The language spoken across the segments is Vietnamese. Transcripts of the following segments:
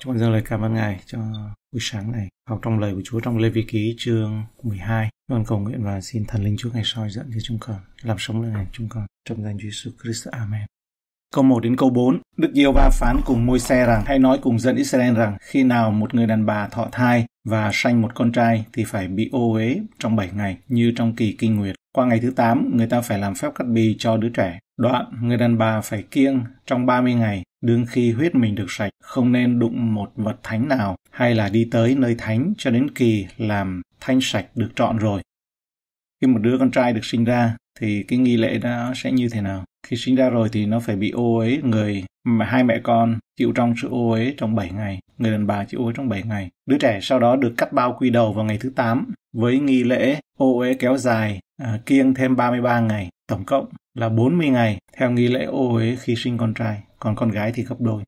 Chúng con dâng lời cảm ơn Ngài cho buổi sáng này. Học trong lời của Chúa trong Lê Vi Ký chương 12. Chúng con cầu nguyện và xin thần linh Chúa ngày soi dẫn cho chúng con, làm sống lời này chúng con. Trong danh Chúa Jesus Christ. Amen. Câu 1 đến câu 4, Đức Diêu Va phán cùng môi xe rằng, hãy nói cùng dân Israel rằng, khi nào một người đàn bà thọ thai và sanh một con trai thì phải bị ô uế trong 7 ngày, như trong kỳ kinh nguyệt. Qua ngày thứ 8, người ta phải làm phép cắt bì cho đứa trẻ. Đoạn, người đàn bà phải kiêng trong 30 ngày đương khi huyết mình được sạch không nên đụng một vật thánh nào hay là đi tới nơi thánh cho đến kỳ làm thanh sạch được trọn rồi khi một đứa con trai được sinh ra thì cái nghi lễ đó sẽ như thế nào khi sinh ra rồi thì nó phải bị ô ấy người mà hai mẹ con chịu trong sự ô ấy trong 7 ngày, người đàn bà chịu ô ấy trong 7 ngày. Đứa trẻ sau đó được cắt bao quy đầu vào ngày thứ 8 với nghi lễ ô ấy kéo dài à, kiêng thêm 33 ngày, tổng cộng là 40 ngày theo nghi lễ ô ấy khi sinh con trai, còn con gái thì gấp đôi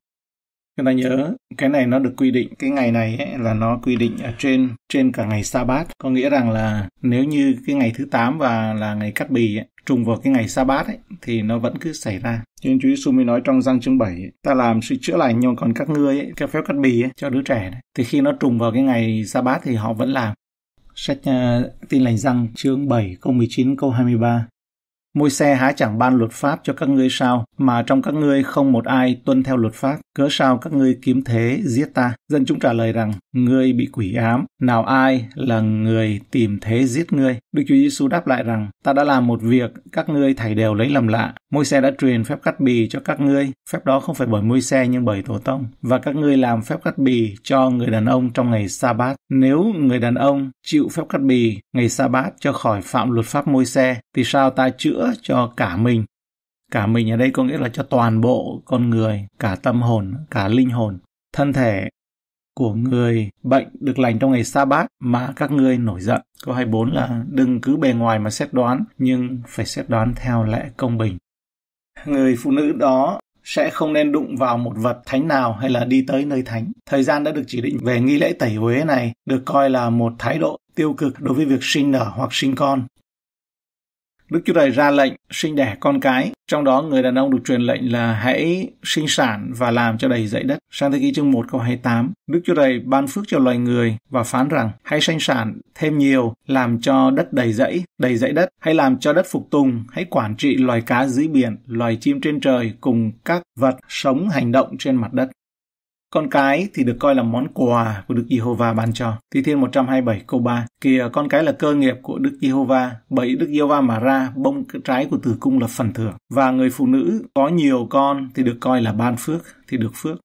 chúng ta nhớ cái này nó được quy định cái ngày này ấy, là nó quy định ở trên trên cả ngày sa bát có nghĩa rằng là nếu như cái ngày thứ 8 và là ngày cắt bì ấy, trùng vào cái ngày sa bát ấy, thì nó vẫn cứ xảy ra nhưng chú Giêsu mới nói trong răng chương 7 ấy, ta làm sự chữa lành nhưng còn các ngươi ấy, cái phép cắt bì ấy, cho đứa trẻ này. thì khi nó trùng vào cái ngày sa bát thì họ vẫn làm Sách uh, tin lành răng chương 7 câu 19 câu 23 Môi xe há chẳng ban luật pháp cho các ngươi sao, mà trong các ngươi không một ai tuân theo luật pháp, cớ sao các ngươi kiếm thế giết ta? Dân chúng trả lời rằng, ngươi bị quỷ ám, nào ai là người tìm thế giết ngươi? Đức Chúa Giêsu đáp lại rằng, ta đã làm một việc, các ngươi thảy đều lấy làm lạ. Môi xe đã truyền phép cắt bì cho các ngươi, phép đó không phải bởi môi xe nhưng bởi tổ tông. Và các ngươi làm phép cắt bì cho người đàn ông trong ngày sa bát. Nếu người đàn ông chịu phép cắt bì ngày sa bát cho khỏi phạm luật pháp môi xe, thì sao ta chữa chữa cho cả mình cả mình ở đây có nghĩa là cho toàn bộ con người cả tâm hồn cả linh hồn thân thể của người bệnh được lành trong ngày sa bát mà các ngươi nổi giận câu 24 là đừng cứ bề ngoài mà xét đoán nhưng phải xét đoán theo lẽ công bình người phụ nữ đó sẽ không nên đụng vào một vật thánh nào hay là đi tới nơi thánh. Thời gian đã được chỉ định về nghi lễ tẩy uế này được coi là một thái độ tiêu cực đối với việc sinh nở hoặc sinh con. Đức Chúa Trời ra lệnh sinh đẻ con cái, trong đó người đàn ông được truyền lệnh là hãy sinh sản và làm cho đầy dãy đất. Sang thế ký chương 1 câu 28, Đức Chúa Trời ban phước cho loài người và phán rằng hãy sinh sản thêm nhiều, làm cho đất đầy dãy, đầy dãy đất, hãy làm cho đất phục tùng, hãy quản trị loài cá dưới biển, loài chim trên trời cùng các vật sống hành động trên mặt đất. Con cái thì được coi là món quà của Đức Giê-hô-va ban cho. Thi Thiên 127 câu 3. Kìa con cái là cơ nghiệp của Đức Giê-hô-va, bởi Đức Giê-hô-va mà ra, bông trái của tử cung là phần thưởng. Và người phụ nữ có nhiều con thì được coi là ban phước, thì được phước.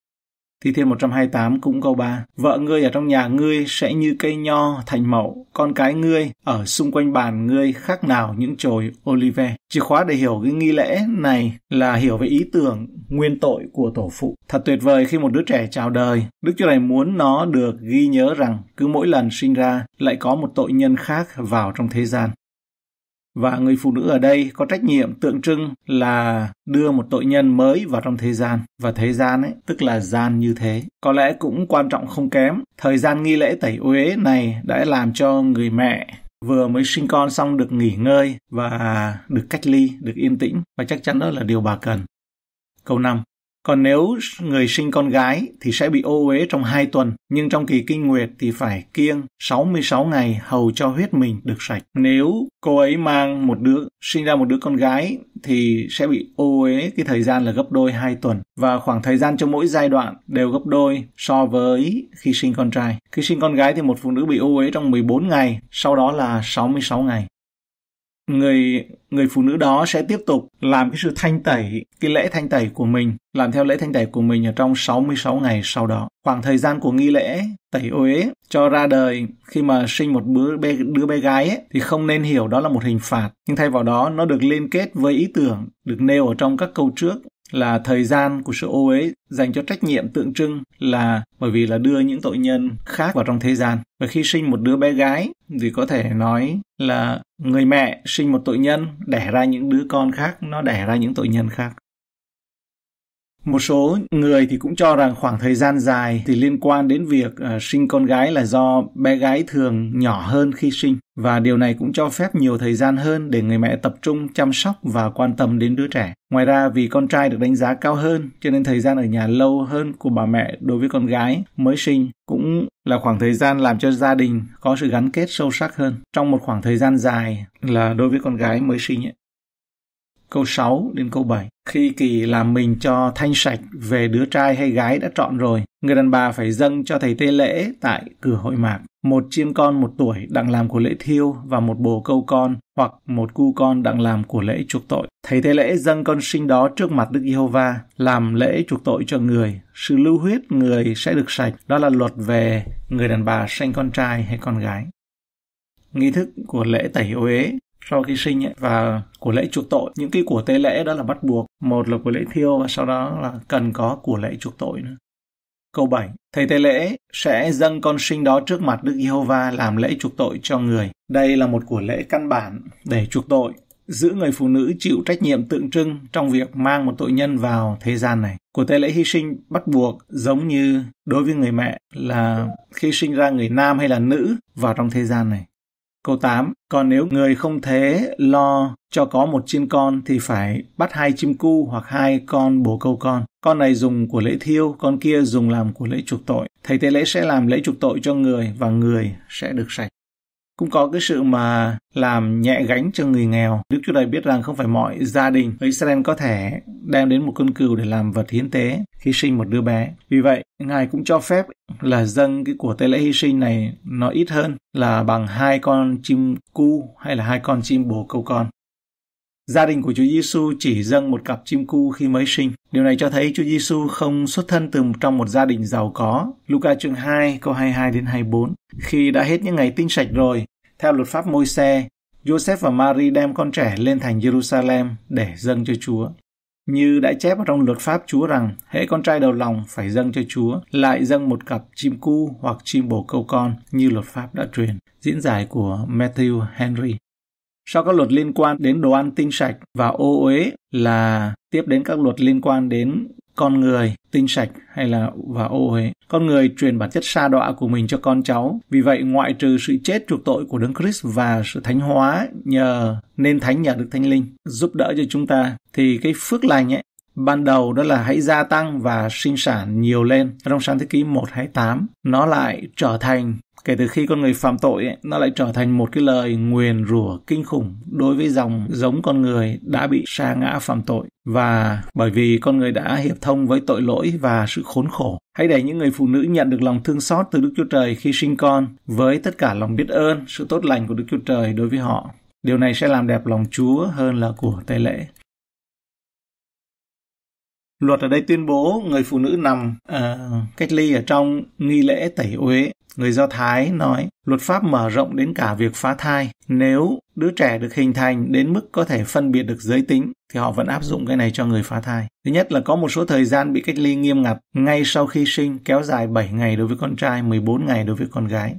Thi Thiên 128 cũng câu 3. Vợ ngươi ở trong nhà ngươi sẽ như cây nho thành mẫu, con cái ngươi ở xung quanh bàn ngươi khác nào những chồi olive. Chìa khóa để hiểu cái nghi lễ này là hiểu về ý tưởng nguyên tội của tổ phụ. Thật tuyệt vời khi một đứa trẻ chào đời, Đức Chúa này muốn nó được ghi nhớ rằng cứ mỗi lần sinh ra lại có một tội nhân khác vào trong thế gian và người phụ nữ ở đây có trách nhiệm tượng trưng là đưa một tội nhân mới vào trong thế gian và thế gian ấy tức là gian như thế có lẽ cũng quan trọng không kém thời gian nghi lễ tẩy uế này đã làm cho người mẹ vừa mới sinh con xong được nghỉ ngơi và được cách ly, được yên tĩnh và chắc chắn đó là điều bà cần. Câu 5. Còn nếu người sinh con gái thì sẽ bị ô uế trong 2 tuần, nhưng trong kỳ kinh nguyệt thì phải kiêng 66 ngày hầu cho huyết mình được sạch. Nếu cô ấy mang một đứa, sinh ra một đứa con gái thì sẽ bị ô uế cái thời gian là gấp đôi 2 tuần và khoảng thời gian cho mỗi giai đoạn đều gấp đôi so với khi sinh con trai. Khi sinh con gái thì một phụ nữ bị ô uế trong 14 ngày, sau đó là 66 ngày người người phụ nữ đó sẽ tiếp tục làm cái sự thanh tẩy, cái lễ thanh tẩy của mình, làm theo lễ thanh tẩy của mình ở trong 66 ngày sau đó. Khoảng thời gian của nghi lễ tẩy uế cho ra đời khi mà sinh một đứa bé, đứa bé gái ấy, thì không nên hiểu đó là một hình phạt, nhưng thay vào đó nó được liên kết với ý tưởng được nêu ở trong các câu trước là thời gian của sự ô uế dành cho trách nhiệm tượng trưng là bởi vì là đưa những tội nhân khác vào trong thế gian. Và khi sinh một đứa bé gái thì có thể nói là người mẹ sinh một tội nhân đẻ ra những đứa con khác, nó đẻ ra những tội nhân khác một số người thì cũng cho rằng khoảng thời gian dài thì liên quan đến việc uh, sinh con gái là do bé gái thường nhỏ hơn khi sinh và điều này cũng cho phép nhiều thời gian hơn để người mẹ tập trung chăm sóc và quan tâm đến đứa trẻ. Ngoài ra vì con trai được đánh giá cao hơn cho nên thời gian ở nhà lâu hơn của bà mẹ đối với con gái mới sinh cũng là khoảng thời gian làm cho gia đình có sự gắn kết sâu sắc hơn trong một khoảng thời gian dài là đối với con gái mới sinh ấy câu 6 đến câu 7. Khi kỳ làm mình cho thanh sạch về đứa trai hay gái đã chọn rồi, người đàn bà phải dâng cho thầy tế lễ tại cửa hội mạc một chiên con một tuổi đặng làm của lễ thiêu và một bồ câu con hoặc một cu con đặng làm của lễ chuộc tội. Thầy tế lễ dâng con sinh đó trước mặt Đức Giê-hô-va làm lễ chuộc tội cho người. Sự lưu huyết người sẽ được sạch. Đó là luật về người đàn bà sanh con trai hay con gái. Nghi thức của lễ tẩy ô uế sau khi sinh ấy, và của lễ chuộc tội những cái của tế lễ đó là bắt buộc một là của lễ thiêu và sau đó là cần có của lễ chuộc tội nữa câu 7 thầy tế lễ sẽ dâng con sinh đó trước mặt Đức Giê-hô-va làm lễ chuộc tội cho người đây là một của lễ căn bản để chuộc tội giữ người phụ nữ chịu trách nhiệm tượng trưng trong việc mang một tội nhân vào thế gian này. Của tế lễ hy sinh bắt buộc giống như đối với người mẹ là khi sinh ra người nam hay là nữ vào trong thế gian này. Câu 8. Còn nếu người không thế lo cho có một chim con thì phải bắt hai chim cu hoặc hai con bồ câu con. Con này dùng của lễ thiêu, con kia dùng làm của lễ trục tội. Thầy tế lễ sẽ làm lễ trục tội cho người và người sẽ được sạch cũng có cái sự mà làm nhẹ gánh cho người nghèo. Đức Chúa Trời biết rằng không phải mọi gia đình ở Israel có thể đem đến một con cừu để làm vật hiến tế hy sinh một đứa bé. Vì vậy, Ngài cũng cho phép là dâng cái của tế lễ hy sinh này nó ít hơn là bằng hai con chim cu hay là hai con chim bồ câu con. Gia đình của Chúa Giêsu chỉ dâng một cặp chim cu khi mới sinh. Điều này cho thấy Chúa Giêsu không xuất thân từ trong một gia đình giàu có. Luca chương 2 câu 22 đến 24. Khi đã hết những ngày tinh sạch rồi, theo luật pháp môi xe, Joseph và Mary đem con trẻ lên thành Jerusalem để dâng cho Chúa. Như đã chép trong luật pháp Chúa rằng, hễ con trai đầu lòng phải dâng cho Chúa, lại dâng một cặp chim cu hoặc chim bồ câu con như luật pháp đã truyền. Diễn giải của Matthew Henry sau các luật liên quan đến đồ ăn tinh sạch và ô uế là tiếp đến các luật liên quan đến con người tinh sạch hay là và ô uế. Con người truyền bản chất sa đọa của mình cho con cháu. Vì vậy, ngoại trừ sự chết chuộc tội của Đấng Christ và sự thánh hóa nhờ nên thánh nhờ được Thánh Linh giúp đỡ cho chúng ta thì cái phước lành ấy ban đầu đó là hãy gia tăng và sinh sản nhiều lên trong sáng thế ký 1 hay 8 nó lại trở thành kể từ khi con người phạm tội ấy, nó lại trở thành một cái lời nguyền rủa kinh khủng đối với dòng giống con người đã bị sa ngã phạm tội và bởi vì con người đã hiệp thông với tội lỗi và sự khốn khổ hãy để những người phụ nữ nhận được lòng thương xót từ đức chúa trời khi sinh con với tất cả lòng biết ơn sự tốt lành của đức chúa trời đối với họ điều này sẽ làm đẹp lòng chúa hơn là của tế lễ Luật ở đây tuyên bố người phụ nữ nằm uh, cách ly ở trong nghi lễ tẩy uế Người Do Thái nói luật pháp mở rộng đến cả việc phá thai. Nếu đứa trẻ được hình thành đến mức có thể phân biệt được giới tính thì họ vẫn áp dụng cái này cho người phá thai. Thứ nhất là có một số thời gian bị cách ly nghiêm ngặt ngay sau khi sinh kéo dài 7 ngày đối với con trai, 14 ngày đối với con gái.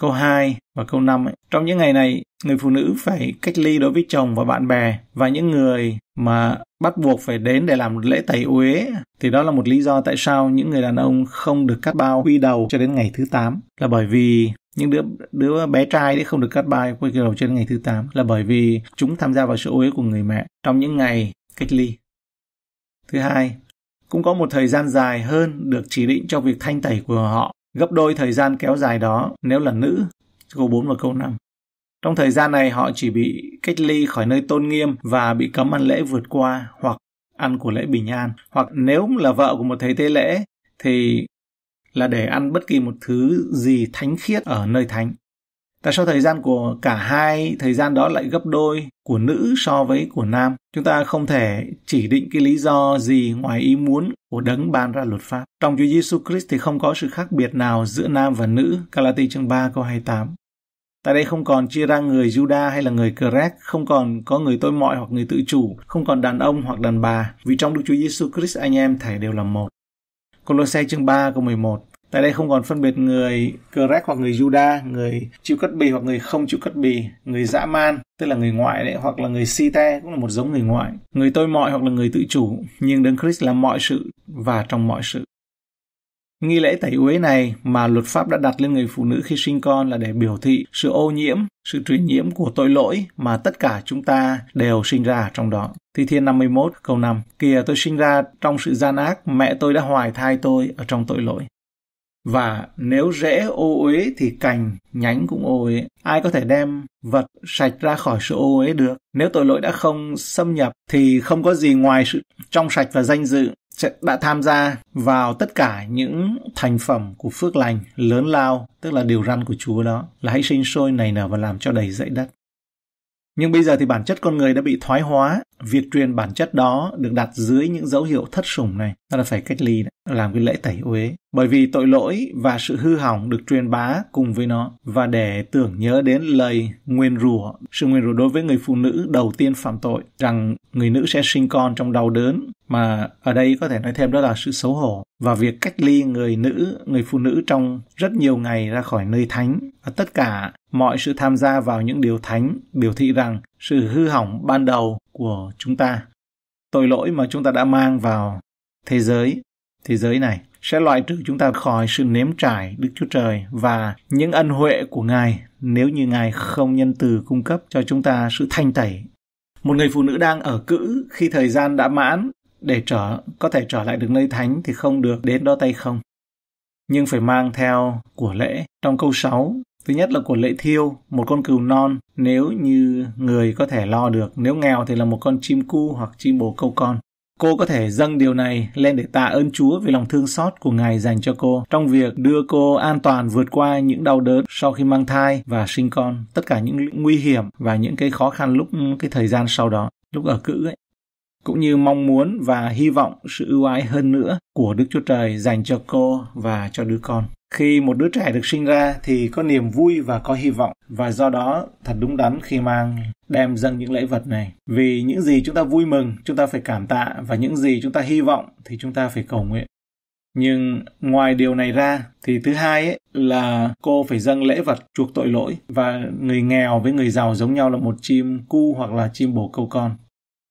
Câu 2 và câu 5 ấy. Trong những ngày này, người phụ nữ phải cách ly đối với chồng và bạn bè và những người mà bắt buộc phải đến để làm lễ tẩy uế thì đó là một lý do tại sao những người đàn ông không được cắt bao quy đầu cho đến ngày thứ 8 là bởi vì những đứa đứa bé trai đấy không được cắt bao quy đầu trên ngày thứ 8 là bởi vì chúng tham gia vào sự uế của người mẹ trong những ngày cách ly. Thứ hai, cũng có một thời gian dài hơn được chỉ định cho việc thanh tẩy của họ, gấp đôi thời gian kéo dài đó nếu là nữ, câu 4 và câu 5. Trong thời gian này họ chỉ bị cách ly khỏi nơi tôn nghiêm và bị cấm ăn lễ vượt qua hoặc ăn của lễ bình an. Hoặc nếu là vợ của một thầy tế lễ thì là để ăn bất kỳ một thứ gì thánh khiết ở nơi thánh. Tại sao thời gian của cả hai thời gian đó lại gấp đôi của nữ so với của nam? Chúng ta không thể chỉ định cái lý do gì ngoài ý muốn của đấng ban ra luật pháp. Trong Chúa Giêsu Christ thì không có sự khác biệt nào giữa nam và nữ. Galati chương 3 câu 28. Tại đây không còn chia ra người Juda hay là người Cret, không còn có người tôi mọi hoặc người tự chủ, không còn đàn ông hoặc đàn bà, vì trong Đức Chúa Giêsu Christ anh em thể đều là một. Colossae chương 3 câu 11 Tại đây không còn phân biệt người Cret hoặc người Juda, người chịu cất bì hoặc người không chịu cất bì, người dã man, tức là người ngoại đấy, hoặc là người si te, cũng là một giống người ngoại, người tôi mọi hoặc là người tự chủ, nhưng Đấng Christ là mọi sự và trong mọi sự. Nghi lễ tẩy uế này mà luật pháp đã đặt lên người phụ nữ khi sinh con là để biểu thị sự ô nhiễm, sự truyền nhiễm của tội lỗi mà tất cả chúng ta đều sinh ra trong đó. Thi Thiên 51 câu 5 Kìa tôi sinh ra trong sự gian ác, mẹ tôi đã hoài thai tôi ở trong tội lỗi. Và nếu rễ ô uế thì cành, nhánh cũng ô uế. Ai có thể đem vật sạch ra khỏi sự ô uế được? Nếu tội lỗi đã không xâm nhập thì không có gì ngoài sự trong sạch và danh dự sẽ đã tham gia vào tất cả những thành phẩm của phước lành lớn lao, tức là điều răn của Chúa đó, là hãy sinh sôi nảy nở và làm cho đầy dãy đất. Nhưng bây giờ thì bản chất con người đã bị thoái hóa, việc truyền bản chất đó được đặt dưới những dấu hiệu thất sủng này, ta là phải cách ly, làm cái lễ tẩy uế. Bởi vì tội lỗi và sự hư hỏng được truyền bá cùng với nó và để tưởng nhớ đến lời nguyên rủa, sự nguyên rủa đối với người phụ nữ đầu tiên phạm tội rằng người nữ sẽ sinh con trong đau đớn mà ở đây có thể nói thêm đó là sự xấu hổ và việc cách ly người nữ, người phụ nữ trong rất nhiều ngày ra khỏi nơi thánh và tất cả mọi sự tham gia vào những điều thánh biểu thị rằng sự hư hỏng ban đầu của chúng ta, tội lỗi mà chúng ta đã mang vào thế giới, thế giới này sẽ loại trừ chúng ta khỏi sự nếm trải Đức Chúa Trời và những ân huệ của Ngài nếu như Ngài không nhân từ cung cấp cho chúng ta sự thanh tẩy. Một người phụ nữ đang ở cữ khi thời gian đã mãn để trở có thể trở lại được nơi thánh thì không được đến đó tay không. Nhưng phải mang theo của lễ. Trong câu 6, thứ nhất là của lễ thiêu, một con cừu non nếu như người có thể lo được, nếu nghèo thì là một con chim cu hoặc chim bồ câu con. Cô có thể dâng điều này lên để tạ ơn Chúa vì lòng thương xót của Ngài dành cho cô trong việc đưa cô an toàn vượt qua những đau đớn sau khi mang thai và sinh con, tất cả những nguy hiểm và những cái khó khăn lúc cái thời gian sau đó, lúc ở cữ ấy cũng như mong muốn và hy vọng sự ưu ái hơn nữa của Đức Chúa Trời dành cho cô và cho đứa con. Khi một đứa trẻ được sinh ra thì có niềm vui và có hy vọng và do đó thật đúng đắn khi mang đem dâng những lễ vật này. Vì những gì chúng ta vui mừng, chúng ta phải cảm tạ và những gì chúng ta hy vọng thì chúng ta phải cầu nguyện. Nhưng ngoài điều này ra thì thứ hai ấy, là cô phải dâng lễ vật chuộc tội lỗi và người nghèo với người giàu giống nhau là một chim cu hoặc là chim bồ câu con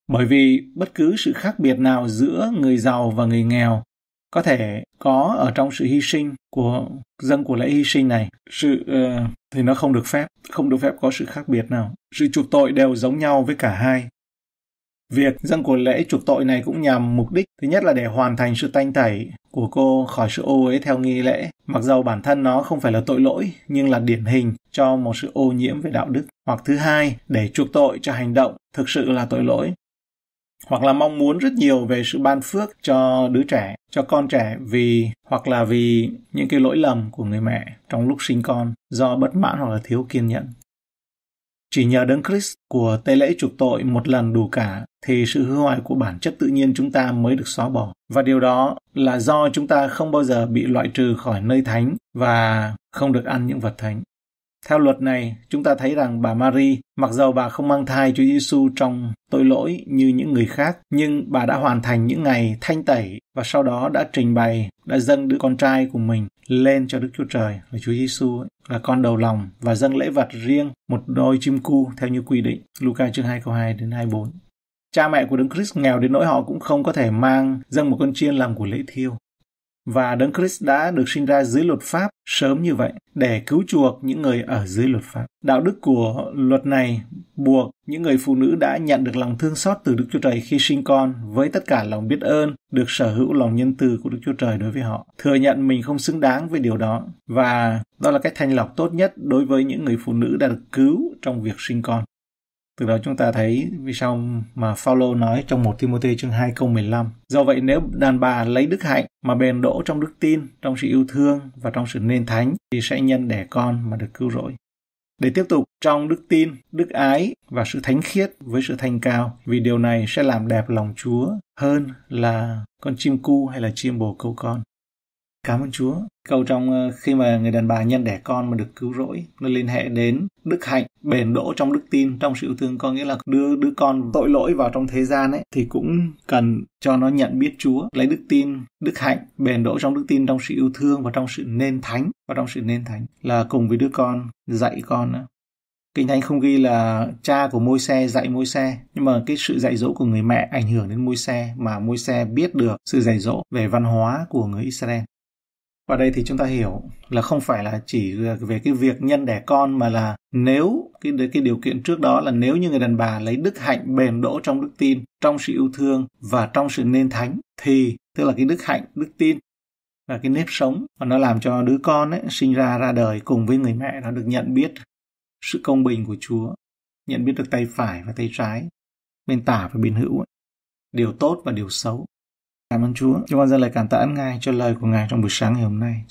bởi vì bất cứ sự khác biệt nào giữa người giàu và người nghèo có thể có ở trong sự hy sinh của dân của lễ hy sinh này sự uh, thì nó không được phép không được phép có sự khác biệt nào sự chuộc tội đều giống nhau với cả hai việc dân của lễ chuộc tội này cũng nhằm mục đích thứ nhất là để hoàn thành sự tanh tẩy của cô khỏi sự ô uế theo nghi lễ mặc dầu bản thân nó không phải là tội lỗi nhưng là điển hình cho một sự ô nhiễm về đạo đức hoặc thứ hai để chuộc tội cho hành động thực sự là tội lỗi hoặc là mong muốn rất nhiều về sự ban phước cho đứa trẻ, cho con trẻ vì hoặc là vì những cái lỗi lầm của người mẹ trong lúc sinh con do bất mãn hoặc là thiếu kiên nhẫn. Chỉ nhờ đấng Christ của tế lễ chuộc tội một lần đủ cả thì sự hư hoại của bản chất tự nhiên chúng ta mới được xóa bỏ. Và điều đó là do chúng ta không bao giờ bị loại trừ khỏi nơi thánh và không được ăn những vật thánh. Theo luật này, chúng ta thấy rằng bà Mary, mặc dầu bà không mang thai Chúa Giêsu trong tội lỗi như những người khác, nhưng bà đã hoàn thành những ngày thanh tẩy và sau đó đã trình bày, đã dâng đứa con trai của mình lên cho Đức Chúa Trời và Chúa Giêsu là con đầu lòng và dâng lễ vật riêng một đôi chim cu theo như quy định. Luca chương 2 câu 2 đến 24. Cha mẹ của Đấng Christ nghèo đến nỗi họ cũng không có thể mang dâng một con chiên làm của lễ thiêu và Đấng Christ đã được sinh ra dưới luật pháp sớm như vậy để cứu chuộc những người ở dưới luật pháp. Đạo đức của luật này buộc những người phụ nữ đã nhận được lòng thương xót từ Đức Chúa Trời khi sinh con với tất cả lòng biết ơn được sở hữu lòng nhân từ của Đức Chúa Trời đối với họ. Thừa nhận mình không xứng đáng với điều đó và đó là cách thanh lọc tốt nhất đối với những người phụ nữ đã được cứu trong việc sinh con. Từ đó chúng ta thấy vì sao mà Phaolô nói trong một Timôthê chương 2 câu 15. Do vậy nếu đàn bà lấy đức hạnh mà bền đỗ trong đức tin, trong sự yêu thương và trong sự nên thánh thì sẽ nhân đẻ con mà được cứu rỗi. Để tiếp tục trong đức tin, đức ái và sự thánh khiết với sự thanh cao vì điều này sẽ làm đẹp lòng Chúa hơn là con chim cu hay là chim bồ câu con. Cảm ơn Chúa. Câu trong ờ, khi mà người đàn bà nhân đẻ con mà được cứu rỗi, nó liên hệ đến đức hạnh, bền đỗ trong đức tin, trong sự yêu thương có nghĩa là đưa đứa con tội lỗi vào trong thế gian ấy thì cũng cần cho nó nhận biết Chúa, lấy đức tin, đức hạnh, bền đỗ trong đức tin, trong sự yêu thương và trong sự nên thánh và trong sự nên thánh là cùng với đứa con dạy con nữa. Kinh Thánh không ghi là cha của môi xe dạy môi xe, nhưng mà cái sự dạy dỗ của người mẹ ảnh hưởng đến môi xe mà môi xe biết được sự dạy dỗ về văn hóa của người Israel và đây thì chúng ta hiểu là không phải là chỉ về cái việc nhân đẻ con mà là nếu cái cái điều kiện trước đó là nếu như người đàn bà lấy đức hạnh bền đỗ trong đức tin, trong sự yêu thương và trong sự nên thánh thì tức là cái đức hạnh, đức tin và cái nếp sống mà nó làm cho đứa con ấy, sinh ra ra đời cùng với người mẹ nó được nhận biết sự công bình của Chúa, nhận biết được tay phải và tay trái, bên tả và bên hữu, ấy. điều tốt và điều xấu Cảm ơn Chúa. Chúng con dâng lời cảm tạ Ngài cho lời của Ngài trong buổi sáng ngày hôm nay.